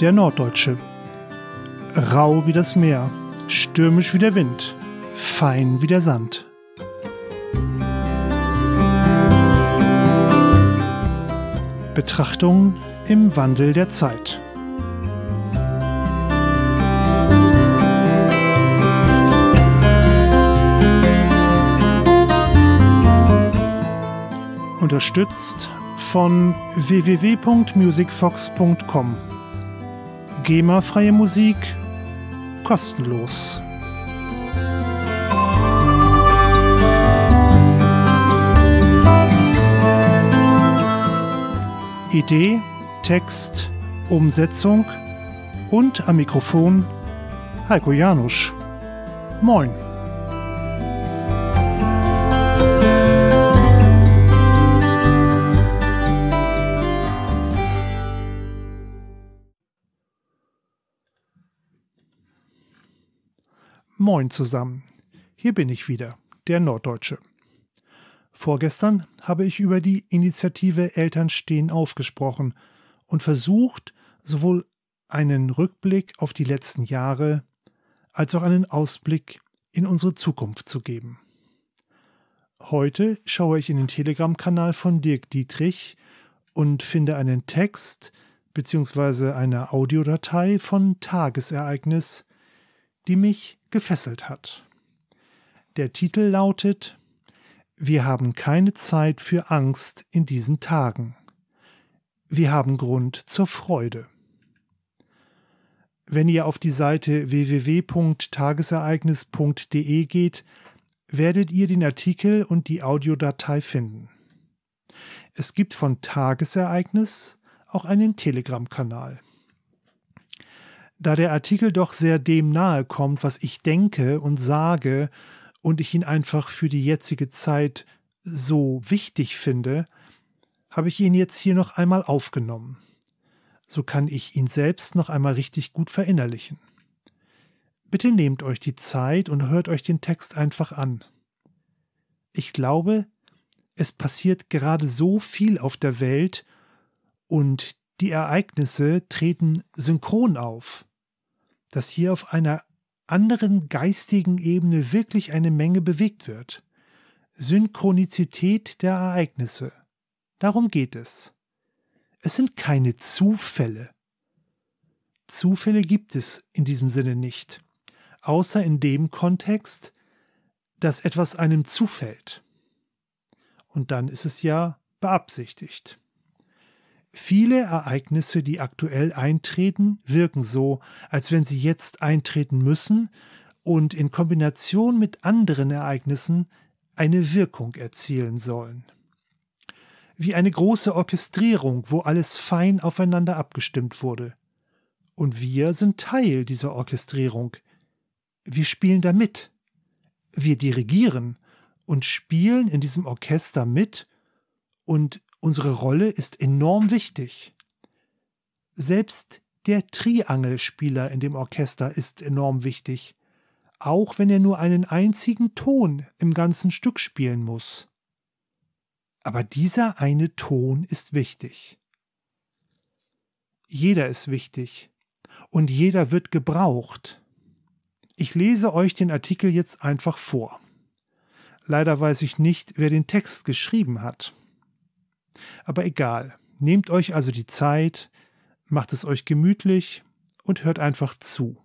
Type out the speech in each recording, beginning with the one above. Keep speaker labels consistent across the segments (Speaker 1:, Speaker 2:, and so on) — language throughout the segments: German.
Speaker 1: der Norddeutsche. Rau wie das Meer, stürmisch wie der Wind, fein wie der Sand. Betrachtung im Wandel der Zeit. Unterstützt von www.musicfox.com GEMA-freie Musik kostenlos. Idee, Text, Umsetzung und am Mikrofon Heiko Janusch. Moin. Moin zusammen, hier bin ich wieder, der Norddeutsche. Vorgestern habe ich über die Initiative Eltern stehen aufgesprochen und versucht, sowohl einen Rückblick auf die letzten Jahre als auch einen Ausblick in unsere Zukunft zu geben. Heute schaue ich in den Telegram-Kanal von Dirk Dietrich und finde einen Text bzw. eine Audiodatei von Tagesereignis, die mich gefesselt hat. Der Titel lautet Wir haben keine Zeit für Angst in diesen Tagen. Wir haben Grund zur Freude. Wenn ihr auf die Seite www.tagesereignis.de geht, werdet ihr den Artikel und die Audiodatei finden. Es gibt von Tagesereignis auch einen Telegram-Kanal da der Artikel doch sehr dem nahe kommt, was ich denke und sage und ich ihn einfach für die jetzige Zeit so wichtig finde, habe ich ihn jetzt hier noch einmal aufgenommen. So kann ich ihn selbst noch einmal richtig gut verinnerlichen. Bitte nehmt euch die Zeit und hört euch den Text einfach an. Ich glaube, es passiert gerade so viel auf der Welt und die Ereignisse treten synchron auf dass hier auf einer anderen geistigen Ebene wirklich eine Menge bewegt wird. Synchronizität der Ereignisse. Darum geht es. Es sind keine Zufälle. Zufälle gibt es in diesem Sinne nicht, außer in dem Kontext, dass etwas einem zufällt. Und dann ist es ja beabsichtigt. Viele Ereignisse, die aktuell eintreten, wirken so, als wenn sie jetzt eintreten müssen und in Kombination mit anderen Ereignissen eine Wirkung erzielen sollen. Wie eine große Orchestrierung, wo alles fein aufeinander abgestimmt wurde. Und wir sind Teil dieser Orchestrierung. Wir spielen da mit. Wir dirigieren und spielen in diesem Orchester mit und Unsere Rolle ist enorm wichtig. Selbst der Triangelspieler in dem Orchester ist enorm wichtig, auch wenn er nur einen einzigen Ton im ganzen Stück spielen muss. Aber dieser eine Ton ist wichtig. Jeder ist wichtig und jeder wird gebraucht. Ich lese euch den Artikel jetzt einfach vor. Leider weiß ich nicht, wer den Text geschrieben hat. Aber egal, nehmt euch also die Zeit, macht es euch gemütlich und hört einfach zu.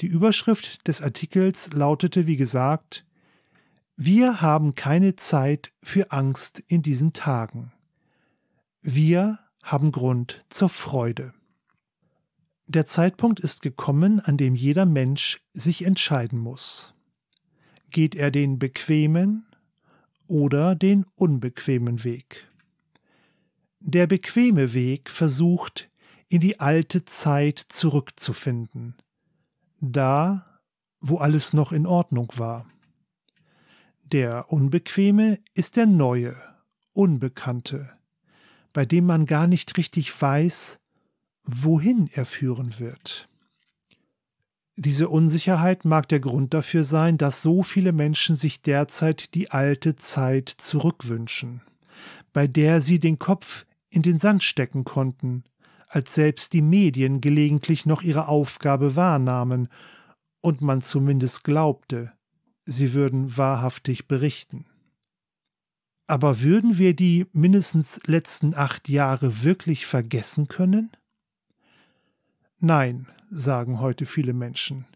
Speaker 1: Die Überschrift des Artikels lautete, wie gesagt, Wir haben keine Zeit für Angst in diesen Tagen. Wir haben Grund zur Freude. Der Zeitpunkt ist gekommen, an dem jeder Mensch sich entscheiden muss. Geht er den bequemen oder den unbequemen Weg? der bequeme Weg versucht, in die alte Zeit zurückzufinden, da, wo alles noch in Ordnung war. Der unbequeme ist der neue, unbekannte, bei dem man gar nicht richtig weiß, wohin er führen wird. Diese Unsicherheit mag der Grund dafür sein, dass so viele Menschen sich derzeit die alte Zeit zurückwünschen, bei der sie den Kopf in den Sand stecken konnten, als selbst die Medien gelegentlich noch ihre Aufgabe wahrnahmen und man zumindest glaubte, sie würden wahrhaftig berichten. Aber würden wir die mindestens letzten acht Jahre wirklich vergessen können? Nein, sagen heute viele Menschen,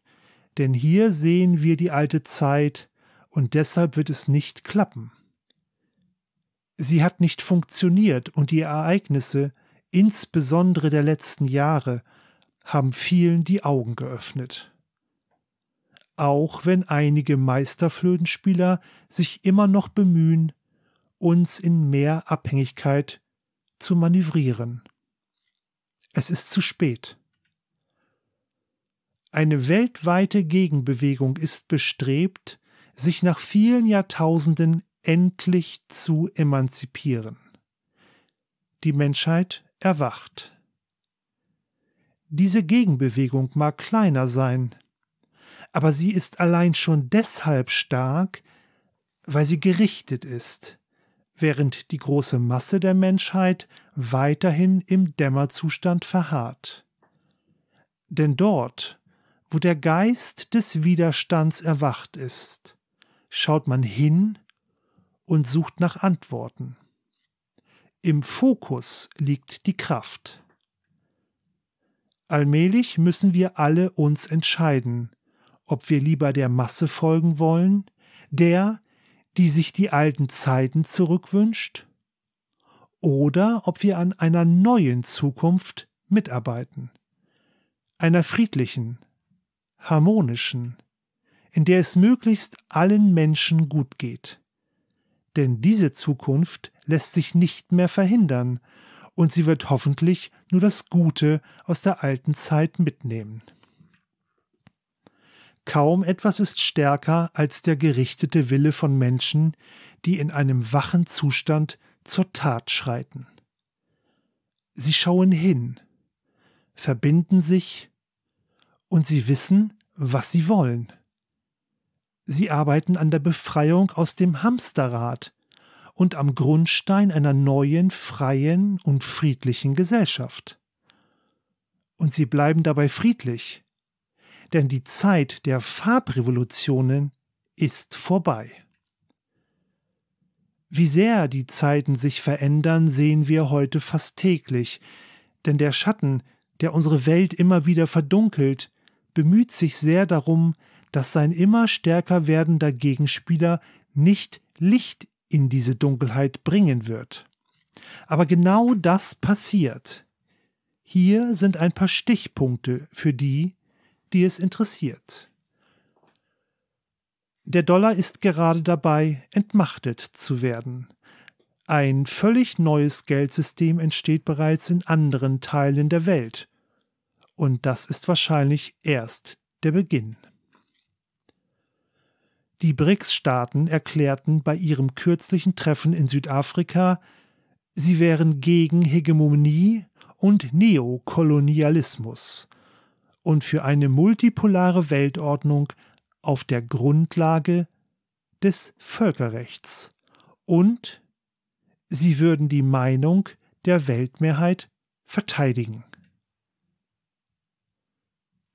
Speaker 1: denn hier sehen wir die alte Zeit und deshalb wird es nicht klappen. Sie hat nicht funktioniert und die Ereignisse, insbesondere der letzten Jahre, haben vielen die Augen geöffnet. Auch wenn einige Meisterflötenspieler sich immer noch bemühen, uns in mehr Abhängigkeit zu manövrieren. Es ist zu spät. Eine weltweite Gegenbewegung ist bestrebt, sich nach vielen Jahrtausenden endlich zu emanzipieren. Die Menschheit erwacht. Diese Gegenbewegung mag kleiner sein, aber sie ist allein schon deshalb stark, weil sie gerichtet ist, während die große Masse der Menschheit weiterhin im Dämmerzustand verharrt. Denn dort, wo der Geist des Widerstands erwacht ist, schaut man hin und sucht nach Antworten. Im Fokus liegt die Kraft. Allmählich müssen wir alle uns entscheiden, ob wir lieber der Masse folgen wollen, der, die sich die alten Zeiten zurückwünscht, oder ob wir an einer neuen Zukunft mitarbeiten, einer friedlichen, harmonischen, in der es möglichst allen Menschen gut geht denn diese Zukunft lässt sich nicht mehr verhindern, und sie wird hoffentlich nur das Gute aus der alten Zeit mitnehmen. Kaum etwas ist stärker als der gerichtete Wille von Menschen, die in einem wachen Zustand zur Tat schreiten. Sie schauen hin, verbinden sich und sie wissen, was sie wollen. Sie arbeiten an der Befreiung aus dem Hamsterrad und am Grundstein einer neuen, freien und friedlichen Gesellschaft. Und sie bleiben dabei friedlich, denn die Zeit der Farbrevolutionen ist vorbei. Wie sehr die Zeiten sich verändern, sehen wir heute fast täglich, denn der Schatten, der unsere Welt immer wieder verdunkelt, bemüht sich sehr darum, dass sein immer stärker werdender Gegenspieler nicht Licht in diese Dunkelheit bringen wird. Aber genau das passiert. Hier sind ein paar Stichpunkte für die, die es interessiert. Der Dollar ist gerade dabei, entmachtet zu werden. Ein völlig neues Geldsystem entsteht bereits in anderen Teilen der Welt. Und das ist wahrscheinlich erst der Beginn. Die BRICS-Staaten erklärten bei ihrem kürzlichen Treffen in Südafrika, sie wären gegen Hegemonie und Neokolonialismus und für eine multipolare Weltordnung auf der Grundlage des Völkerrechts und sie würden die Meinung der Weltmehrheit verteidigen.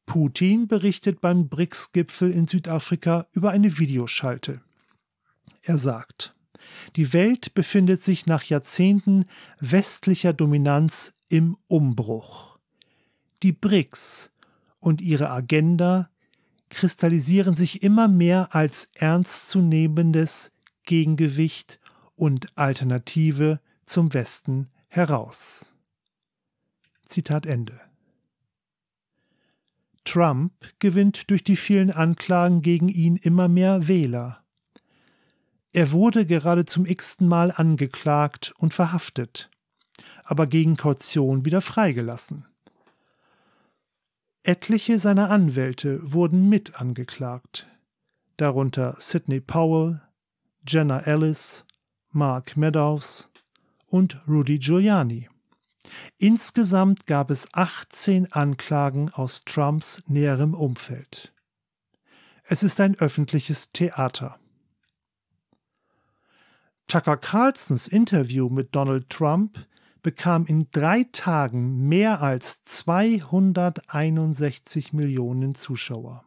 Speaker 1: Putin berichtet beim BRICS-Gipfel in Südafrika über eine Videoschalte. Er sagt, die Welt befindet sich nach Jahrzehnten westlicher Dominanz im Umbruch. Die BRICS und ihre Agenda kristallisieren sich immer mehr als ernstzunehmendes Gegengewicht und Alternative zum Westen heraus. Zitat Ende. Trump gewinnt durch die vielen Anklagen gegen ihn immer mehr Wähler. Er wurde gerade zum x-ten Mal angeklagt und verhaftet, aber gegen Kaution wieder freigelassen. Etliche seiner Anwälte wurden mit angeklagt, darunter Sidney Powell, Jenna Ellis, Mark Meadows und Rudy Giuliani. Insgesamt gab es 18 Anklagen aus Trumps näherem Umfeld. Es ist ein öffentliches Theater. Tucker Carlsons Interview mit Donald Trump bekam in drei Tagen mehr als 261 Millionen Zuschauer.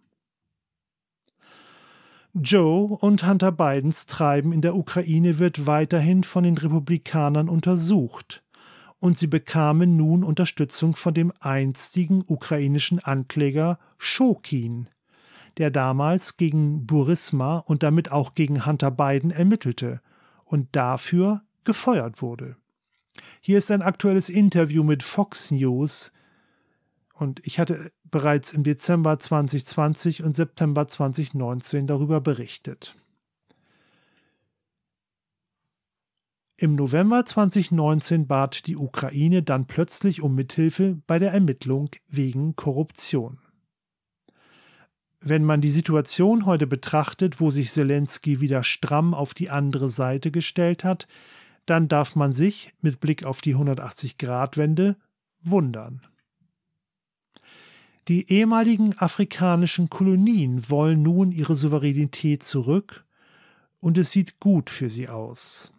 Speaker 1: Joe und Hunter Bidens Treiben in der Ukraine wird weiterhin von den Republikanern untersucht, und sie bekamen nun Unterstützung von dem einstigen ukrainischen Ankläger Schokin, der damals gegen Burisma und damit auch gegen Hunter Biden ermittelte und dafür gefeuert wurde. Hier ist ein aktuelles Interview mit Fox News und ich hatte bereits im Dezember 2020 und September 2019 darüber berichtet. Im November 2019 bat die Ukraine dann plötzlich um Mithilfe bei der Ermittlung wegen Korruption. Wenn man die Situation heute betrachtet, wo sich Zelensky wieder stramm auf die andere Seite gestellt hat, dann darf man sich mit Blick auf die 180-Grad-Wende wundern. Die ehemaligen afrikanischen Kolonien wollen nun ihre Souveränität zurück und es sieht gut für sie aus.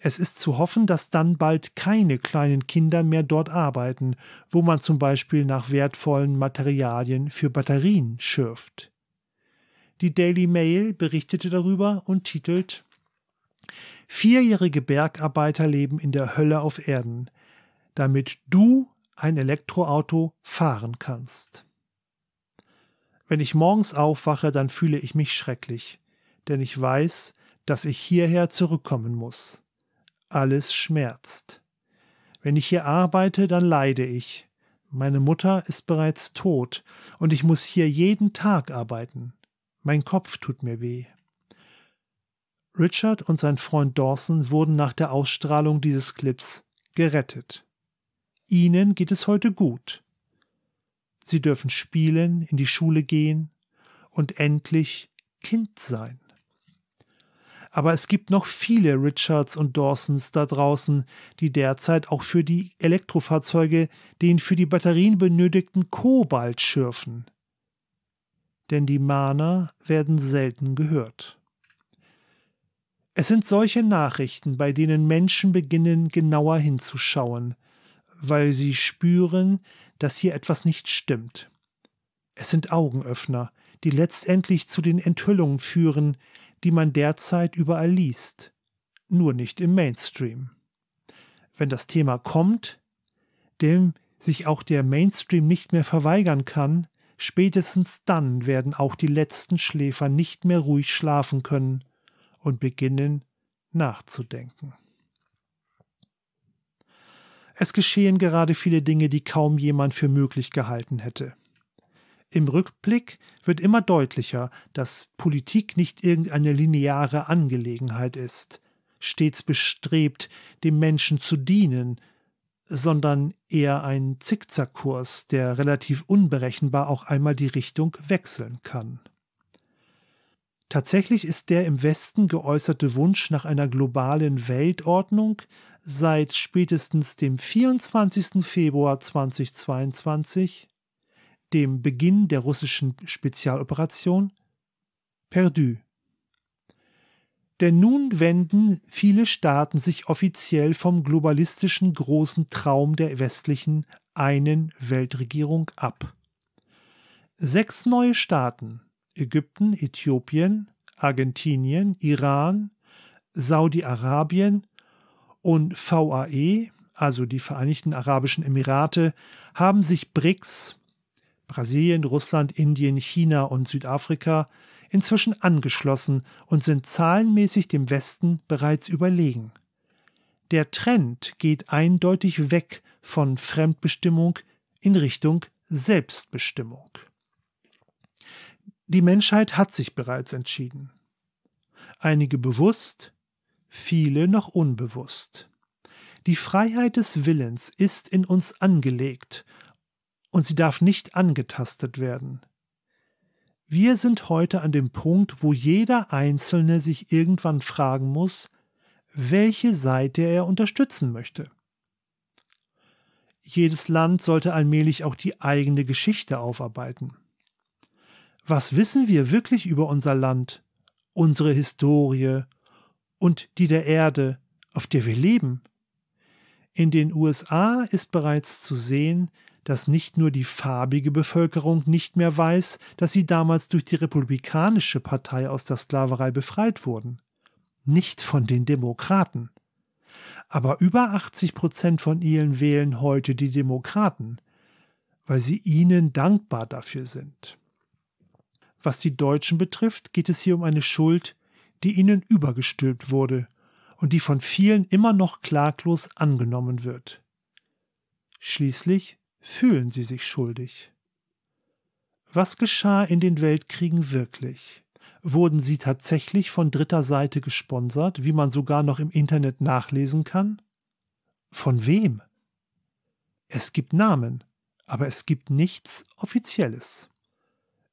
Speaker 1: Es ist zu hoffen, dass dann bald keine kleinen Kinder mehr dort arbeiten, wo man zum Beispiel nach wertvollen Materialien für Batterien schürft. Die Daily Mail berichtete darüber und titelt Vierjährige Bergarbeiter leben in der Hölle auf Erden, damit du ein Elektroauto fahren kannst. Wenn ich morgens aufwache, dann fühle ich mich schrecklich, denn ich weiß, dass ich hierher zurückkommen muss alles schmerzt. Wenn ich hier arbeite, dann leide ich. Meine Mutter ist bereits tot und ich muss hier jeden Tag arbeiten. Mein Kopf tut mir weh. Richard und sein Freund Dawson wurden nach der Ausstrahlung dieses Clips gerettet. Ihnen geht es heute gut. Sie dürfen spielen, in die Schule gehen und endlich Kind sein. Aber es gibt noch viele Richards und Dawsons da draußen, die derzeit auch für die Elektrofahrzeuge den für die Batterien benötigten Kobalt schürfen. Denn die Mahner werden selten gehört. Es sind solche Nachrichten, bei denen Menschen beginnen, genauer hinzuschauen, weil sie spüren, dass hier etwas nicht stimmt. Es sind Augenöffner, die letztendlich zu den Enthüllungen führen, die man derzeit überall liest, nur nicht im Mainstream. Wenn das Thema kommt, dem sich auch der Mainstream nicht mehr verweigern kann, spätestens dann werden auch die letzten Schläfer nicht mehr ruhig schlafen können und beginnen nachzudenken. Es geschehen gerade viele Dinge, die kaum jemand für möglich gehalten hätte im Rückblick wird immer deutlicher, dass Politik nicht irgendeine lineare Angelegenheit ist, stets bestrebt, dem Menschen zu dienen, sondern eher ein Zickzackkurs, der relativ unberechenbar auch einmal die Richtung wechseln kann. Tatsächlich ist der im Westen geäußerte Wunsch nach einer globalen Weltordnung seit spätestens dem 24. Februar 2022 dem Beginn der russischen Spezialoperation perdu. Denn nun wenden viele Staaten sich offiziell vom globalistischen großen Traum der westlichen einen Weltregierung ab. Sechs neue Staaten Ägypten, Äthiopien, Argentinien, Iran, Saudi-Arabien und VAE, also die Vereinigten Arabischen Emirate, haben sich BRICS Brasilien, Russland, Indien, China und Südafrika, inzwischen angeschlossen und sind zahlenmäßig dem Westen bereits überlegen. Der Trend geht eindeutig weg von Fremdbestimmung in Richtung Selbstbestimmung. Die Menschheit hat sich bereits entschieden. Einige bewusst, viele noch unbewusst. Die Freiheit des Willens ist in uns angelegt und sie darf nicht angetastet werden. Wir sind heute an dem Punkt, wo jeder Einzelne sich irgendwann fragen muss, welche Seite er unterstützen möchte. Jedes Land sollte allmählich auch die eigene Geschichte aufarbeiten. Was wissen wir wirklich über unser Land, unsere Historie und die der Erde, auf der wir leben? In den USA ist bereits zu sehen, dass nicht nur die farbige Bevölkerung nicht mehr weiß, dass sie damals durch die Republikanische Partei aus der Sklaverei befreit wurden. Nicht von den Demokraten. Aber über 80 Prozent von ihnen wählen heute die Demokraten, weil sie ihnen dankbar dafür sind. Was die Deutschen betrifft, geht es hier um eine Schuld, die ihnen übergestülpt wurde und die von vielen immer noch klaglos angenommen wird. Schließlich fühlen sie sich schuldig. Was geschah in den Weltkriegen wirklich? Wurden sie tatsächlich von dritter Seite gesponsert, wie man sogar noch im Internet nachlesen kann? Von wem? Es gibt Namen, aber es gibt nichts Offizielles.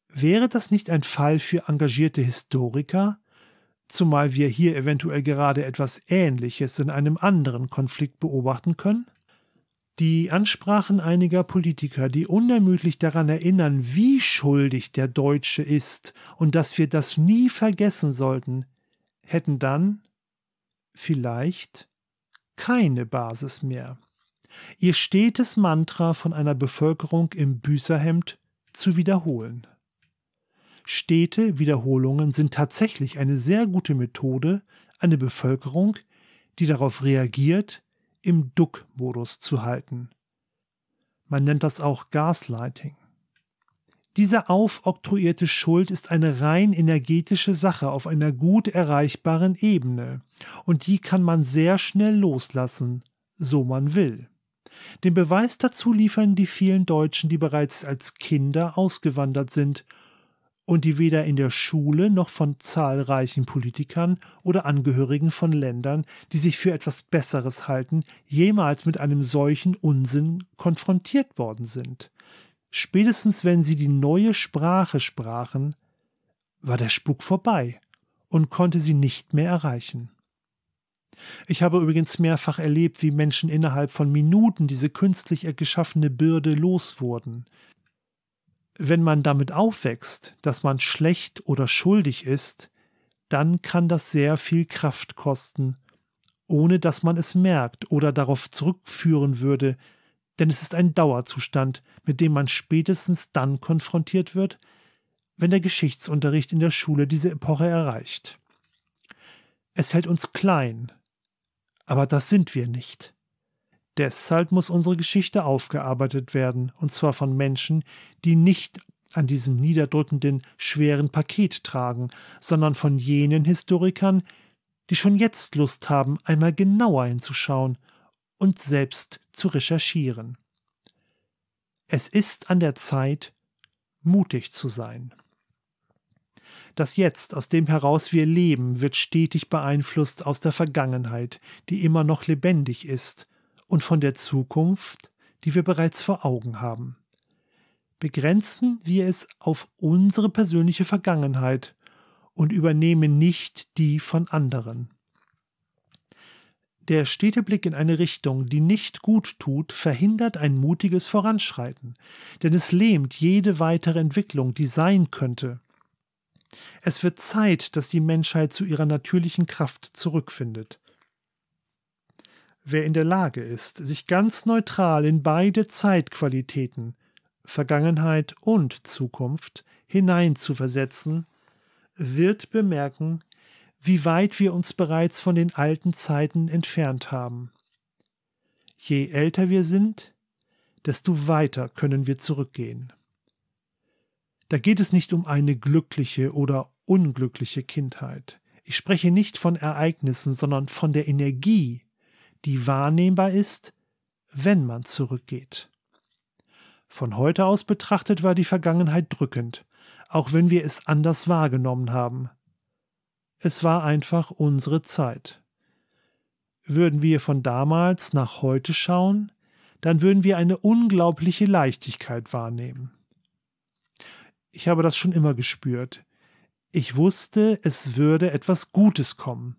Speaker 1: Wäre das nicht ein Fall für engagierte Historiker, zumal wir hier eventuell gerade etwas Ähnliches in einem anderen Konflikt beobachten können? die Ansprachen einiger Politiker, die unermüdlich daran erinnern, wie schuldig der Deutsche ist und dass wir das nie vergessen sollten, hätten dann vielleicht keine Basis mehr. Ihr stetes Mantra von einer Bevölkerung im Büßerhemd zu wiederholen. Stete Wiederholungen sind tatsächlich eine sehr gute Methode, eine Bevölkerung, die darauf reagiert, im Duck-Modus zu halten. Man nennt das auch Gaslighting. Diese aufoktroyierte Schuld ist eine rein energetische Sache auf einer gut erreichbaren Ebene und die kann man sehr schnell loslassen, so man will. Den Beweis dazu liefern die vielen Deutschen, die bereits als Kinder ausgewandert sind und die weder in der Schule noch von zahlreichen Politikern oder Angehörigen von Ländern, die sich für etwas Besseres halten, jemals mit einem solchen Unsinn konfrontiert worden sind. Spätestens wenn sie die neue Sprache sprachen, war der Spuk vorbei und konnte sie nicht mehr erreichen. Ich habe übrigens mehrfach erlebt, wie Menschen innerhalb von Minuten diese künstlich geschaffene Bürde los wurden wenn man damit aufwächst, dass man schlecht oder schuldig ist, dann kann das sehr viel Kraft kosten, ohne dass man es merkt oder darauf zurückführen würde, denn es ist ein Dauerzustand, mit dem man spätestens dann konfrontiert wird, wenn der Geschichtsunterricht in der Schule diese Epoche erreicht. Es hält uns klein, aber das sind wir nicht. Deshalb muss unsere Geschichte aufgearbeitet werden, und zwar von Menschen, die nicht an diesem niederdrückenden, schweren Paket tragen, sondern von jenen Historikern, die schon jetzt Lust haben, einmal genauer hinzuschauen und selbst zu recherchieren. Es ist an der Zeit, mutig zu sein. Das Jetzt, aus dem heraus wir leben, wird stetig beeinflusst aus der Vergangenheit, die immer noch lebendig ist und von der Zukunft, die wir bereits vor Augen haben. Begrenzen wir es auf unsere persönliche Vergangenheit und übernehmen nicht die von anderen. Der stete Blick in eine Richtung, die nicht gut tut, verhindert ein mutiges Voranschreiten, denn es lähmt jede weitere Entwicklung, die sein könnte. Es wird Zeit, dass die Menschheit zu ihrer natürlichen Kraft zurückfindet. Wer in der Lage ist, sich ganz neutral in beide Zeitqualitäten, Vergangenheit und Zukunft, hineinzuversetzen, wird bemerken, wie weit wir uns bereits von den alten Zeiten entfernt haben. Je älter wir sind, desto weiter können wir zurückgehen. Da geht es nicht um eine glückliche oder unglückliche Kindheit. Ich spreche nicht von Ereignissen, sondern von der Energie, die wahrnehmbar ist, wenn man zurückgeht. Von heute aus betrachtet war die Vergangenheit drückend, auch wenn wir es anders wahrgenommen haben. Es war einfach unsere Zeit. Würden wir von damals nach heute schauen, dann würden wir eine unglaubliche Leichtigkeit wahrnehmen. Ich habe das schon immer gespürt. Ich wusste, es würde etwas Gutes kommen,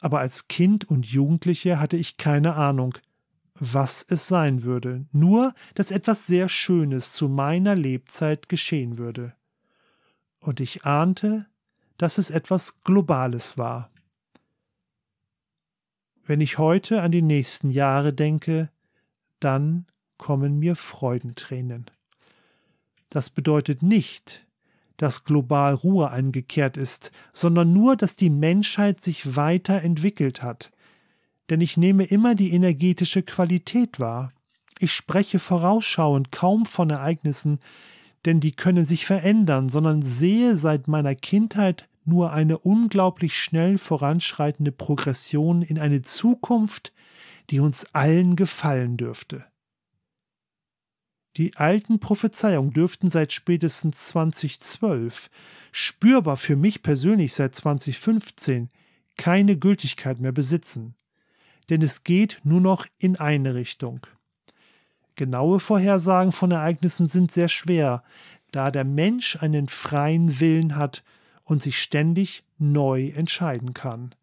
Speaker 1: aber als Kind und Jugendliche hatte ich keine Ahnung, was es sein würde, nur dass etwas sehr Schönes zu meiner Lebzeit geschehen würde. Und ich ahnte, dass es etwas Globales war. Wenn ich heute an die nächsten Jahre denke, dann kommen mir Freudentränen. Das bedeutet nicht, dass global Ruhe eingekehrt ist, sondern nur, dass die Menschheit sich weiterentwickelt hat. Denn ich nehme immer die energetische Qualität wahr. Ich spreche vorausschauend kaum von Ereignissen, denn die können sich verändern, sondern sehe seit meiner Kindheit nur eine unglaublich schnell voranschreitende Progression in eine Zukunft, die uns allen gefallen dürfte. Die alten Prophezeiungen dürften seit spätestens 2012, spürbar für mich persönlich seit 2015, keine Gültigkeit mehr besitzen. Denn es geht nur noch in eine Richtung. Genaue Vorhersagen von Ereignissen sind sehr schwer, da der Mensch einen freien Willen hat und sich ständig neu entscheiden kann.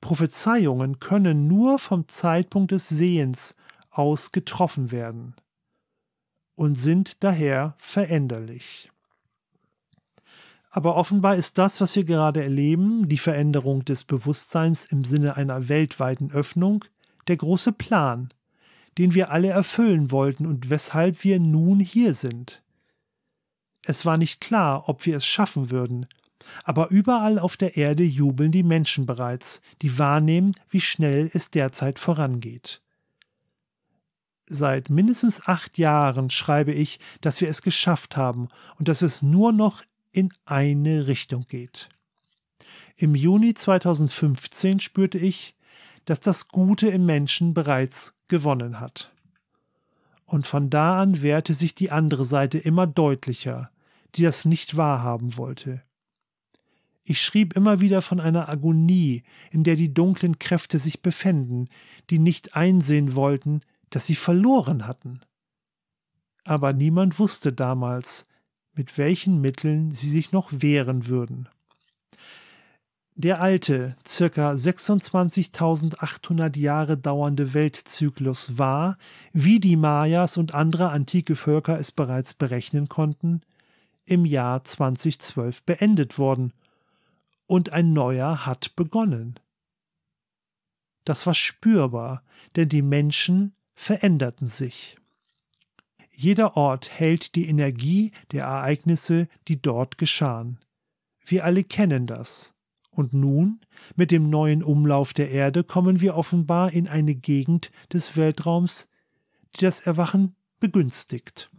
Speaker 1: Prophezeiungen können nur vom Zeitpunkt des Sehens aus getroffen werden und sind daher veränderlich. Aber offenbar ist das, was wir gerade erleben, die Veränderung des Bewusstseins im Sinne einer weltweiten Öffnung, der große Plan, den wir alle erfüllen wollten und weshalb wir nun hier sind. Es war nicht klar, ob wir es schaffen würden, aber überall auf der Erde jubeln die Menschen bereits, die wahrnehmen, wie schnell es derzeit vorangeht seit mindestens acht Jahren schreibe ich, dass wir es geschafft haben und dass es nur noch in eine Richtung geht. Im Juni 2015 spürte ich, dass das Gute im Menschen bereits gewonnen hat. Und von da an wehrte sich die andere Seite immer deutlicher, die das nicht wahrhaben wollte. Ich schrieb immer wieder von einer Agonie, in der die dunklen Kräfte sich befänden, die nicht einsehen wollten, dass sie verloren hatten. Aber niemand wusste damals, mit welchen Mitteln sie sich noch wehren würden. Der alte, circa 26.800 Jahre dauernde Weltzyklus war, wie die Mayas und andere antike Völker es bereits berechnen konnten, im Jahr 2012 beendet worden und ein neuer hat begonnen. Das war spürbar, denn die Menschen veränderten sich. Jeder Ort hält die Energie der Ereignisse, die dort geschahen. Wir alle kennen das. Und nun, mit dem neuen Umlauf der Erde, kommen wir offenbar in eine Gegend des Weltraums, die das Erwachen begünstigt.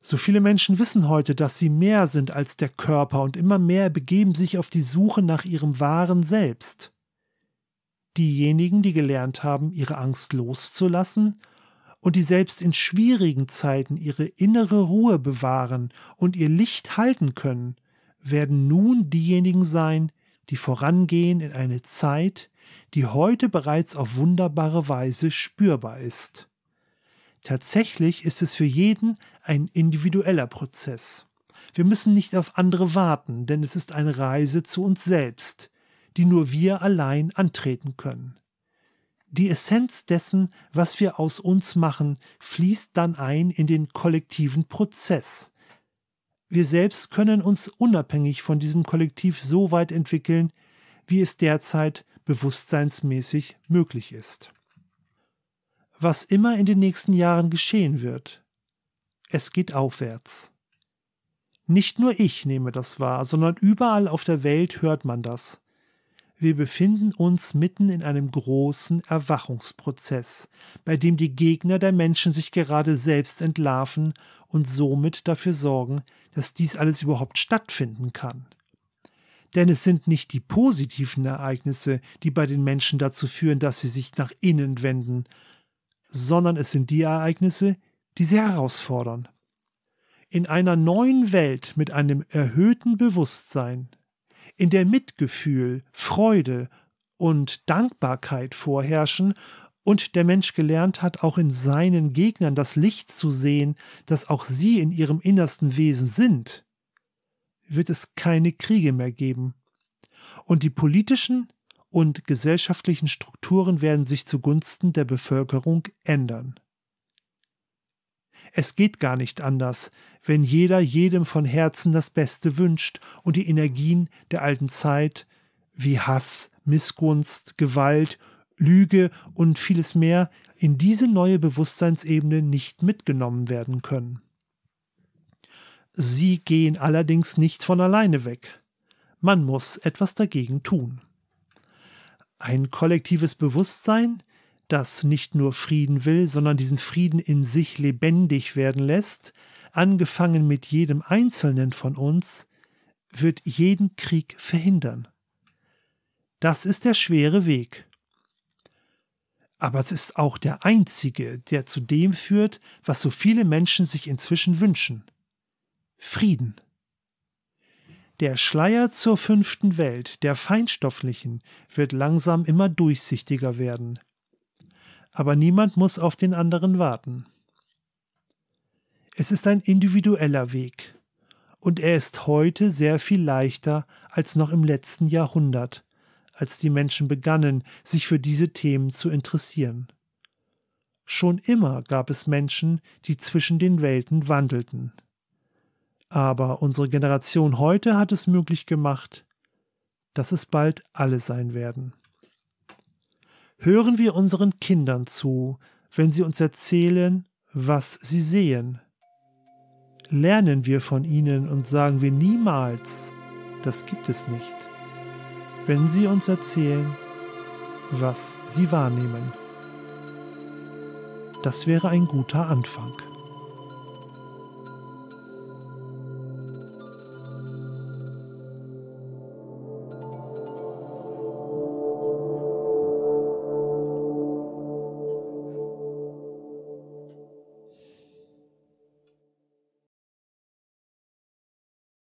Speaker 1: So viele Menschen wissen heute, dass sie mehr sind als der Körper und immer mehr begeben sich auf die Suche nach ihrem wahren Selbst diejenigen, die gelernt haben, ihre Angst loszulassen und die selbst in schwierigen Zeiten ihre innere Ruhe bewahren und ihr Licht halten können, werden nun diejenigen sein, die vorangehen in eine Zeit, die heute bereits auf wunderbare Weise spürbar ist. Tatsächlich ist es für jeden ein individueller Prozess. Wir müssen nicht auf andere warten, denn es ist eine Reise zu uns selbst, die nur wir allein antreten können. Die Essenz dessen, was wir aus uns machen, fließt dann ein in den kollektiven Prozess. Wir selbst können uns unabhängig von diesem Kollektiv so weit entwickeln, wie es derzeit bewusstseinsmäßig möglich ist. Was immer in den nächsten Jahren geschehen wird, es geht aufwärts. Nicht nur ich nehme das wahr, sondern überall auf der Welt hört man das. Wir befinden uns mitten in einem großen Erwachungsprozess, bei dem die Gegner der Menschen sich gerade selbst entlarven und somit dafür sorgen, dass dies alles überhaupt stattfinden kann. Denn es sind nicht die positiven Ereignisse, die bei den Menschen dazu führen, dass sie sich nach innen wenden, sondern es sind die Ereignisse, die sie herausfordern. In einer neuen Welt mit einem erhöhten Bewusstsein in der Mitgefühl, Freude und Dankbarkeit vorherrschen und der Mensch gelernt hat, auch in seinen Gegnern das Licht zu sehen, dass auch sie in ihrem innersten Wesen sind, wird es keine Kriege mehr geben. Und die politischen und gesellschaftlichen Strukturen werden sich zugunsten der Bevölkerung ändern. Es geht gar nicht anders, wenn jeder jedem von Herzen das Beste wünscht und die Energien der alten Zeit wie Hass, Missgunst, Gewalt, Lüge und vieles mehr in diese neue Bewusstseinsebene nicht mitgenommen werden können. Sie gehen allerdings nicht von alleine weg. Man muss etwas dagegen tun. Ein kollektives Bewusstsein das nicht nur Frieden will, sondern diesen Frieden in sich lebendig werden lässt, angefangen mit jedem Einzelnen von uns, wird jeden Krieg verhindern. Das ist der schwere Weg. Aber es ist auch der einzige, der zu dem führt, was so viele Menschen sich inzwischen wünschen. Frieden. Der Schleier zur fünften Welt, der feinstofflichen, wird langsam immer durchsichtiger werden aber niemand muss auf den anderen warten. Es ist ein individueller Weg, und er ist heute sehr viel leichter als noch im letzten Jahrhundert, als die Menschen begannen, sich für diese Themen zu interessieren. Schon immer gab es Menschen, die zwischen den Welten wandelten. Aber unsere Generation heute hat es möglich gemacht, dass es bald alle sein werden. Hören wir unseren Kindern zu, wenn sie uns erzählen, was sie sehen. Lernen wir von ihnen und sagen wir niemals, das gibt es nicht, wenn sie uns erzählen, was sie wahrnehmen. Das wäre ein guter Anfang.